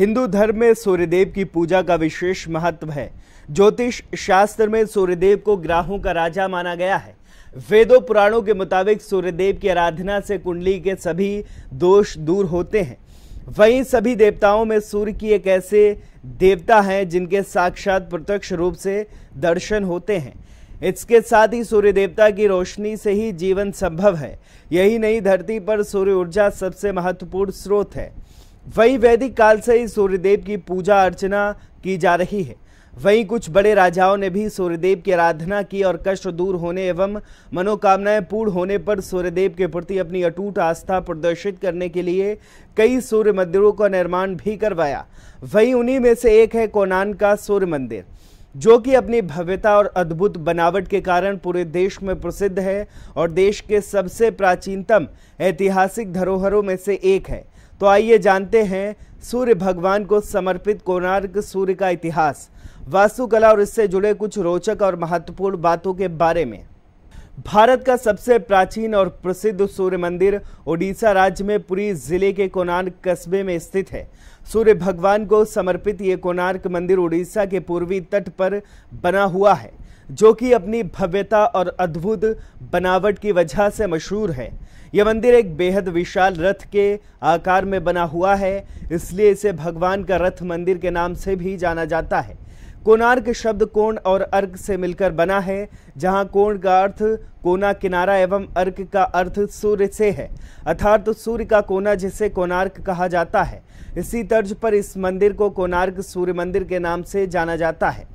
हिंदू धर्म में सूर्यदेव की पूजा का विशेष महत्व है ज्योतिष शास्त्र में सूर्यदेव को ग्राहों का राजा माना गया है वेदों पुराणों के मुताबिक सूर्यदेव की आराधना से कुंडली के सभी दोष दूर होते हैं वहीं सभी देवताओं में सूर्य की एक ऐसे देवता हैं जिनके साक्षात प्रत्यक्ष रूप से दर्शन होते हैं इसके साथ ही सूर्य देवता की रोशनी से ही जीवन संभव है यही नहीं धरती पर सूर्य ऊर्जा सबसे महत्वपूर्ण स्रोत है वहीं वैदिक काल से ही सूर्यदेव की पूजा अर्चना की जा रही है वहीं कुछ बड़े राजाओं ने भी सूर्यदेव की आराधना की और कष्ट दूर होने एवं मनोकामनाएं पूर्ण होने पर सूर्यदेव के प्रति अपनी अटूट आस्था प्रदर्शित करने के लिए कई सूर्य मंदिरों का निर्माण भी करवाया वहीं उन्हीं में से एक है कोनान का सूर्य मंदिर जो कि अपनी भव्यता और अद्भुत बनावट के कारण पूरे देश में प्रसिद्ध है और देश के सबसे प्राचीनतम ऐतिहासिक धरोहरों में से एक है तो आइए जानते हैं सूर्य भगवान को समर्पित कोणार्क सूर्य का इतिहास वास्तुकला और इससे जुड़े कुछ रोचक और महत्वपूर्ण बातों के बारे में भारत का सबसे प्राचीन और प्रसिद्ध सूर्य मंदिर ओडिशा राज्य में पूरी जिले के कोणार्क कस्बे में स्थित है सूर्य भगवान को समर्पित ये कोणार्क मंदिर ओडिशा के पूर्वी तट पर बना हुआ है जो कि अपनी भव्यता और अद्भुत बनावट की वजह से मशहूर है यह मंदिर एक बेहद विशाल रथ के आकार में बना हुआ है इसलिए इसे भगवान का रथ मंदिर के नाम से भी जाना जाता है कोणार्क शब्द कोण और अर्क से मिलकर बना है जहाँ कोण का अर्थ कोना किनारा एवं अर्क का अर्थ सूर्य से है अर्थात तो सूर्य का कोना जिसे कोणार्क कहा जाता है इसी तर्ज पर इस मंदिर को कोणार्क सूर्य मंदिर के नाम से जाना जाता है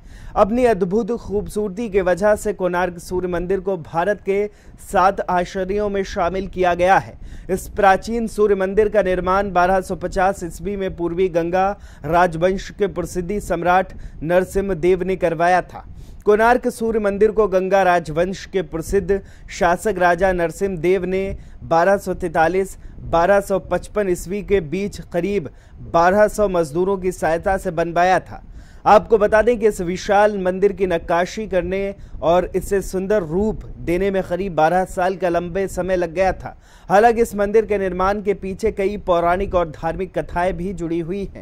अपनी अद्भुत खूबसूरती की वजह से कोणार्क सूर्य मंदिर को भारत के सात आश्चर्यों में शामिल किया गया है इस प्राचीन सूर्य मंदिर का निर्माण 1250 सौ ईस्वी में पूर्वी गंगा राजवंश के प्रसिद्धि सम्राट नरसिम्ह देव ने करवाया था कोणार्क सूर्य मंदिर को गंगा राजवंश के प्रसिद्ध शासक राजा नरसिंह देव ने 1243 1255 ईस्वी के बीच करीब 1200 मजदूरों की सहायता से बनवाया था आपको बता दें कि इस विशाल मंदिर की नक्काशी करने और इसे सुंदर रूप देने में करीब 12 साल का लंबे समय लग गया था हालांकि इस मंदिर के निर्माण के पीछे कई पौराणिक और धार्मिक कथाएं भी जुड़ी हुई हैं